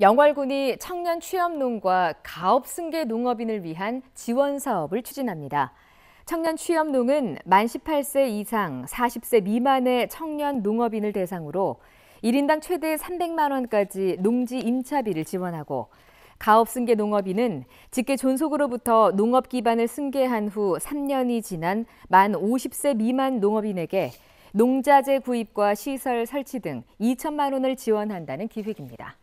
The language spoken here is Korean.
영월군이 청년 취업농과 가업 승계 농업인을 위한 지원 사업을 추진합니다. 청년 취업농은 만 18세 이상 40세 미만의 청년 농업인을 대상으로 1인당 최대 300만 원까지 농지 임차비를 지원하고 가업 승계 농업인은 직계 존속으로부터 농업 기반을 승계한 후 3년이 지난 만 50세 미만 농업인에게 농자재 구입과 시설 설치 등 2천만 원을 지원한다는 기획입니다.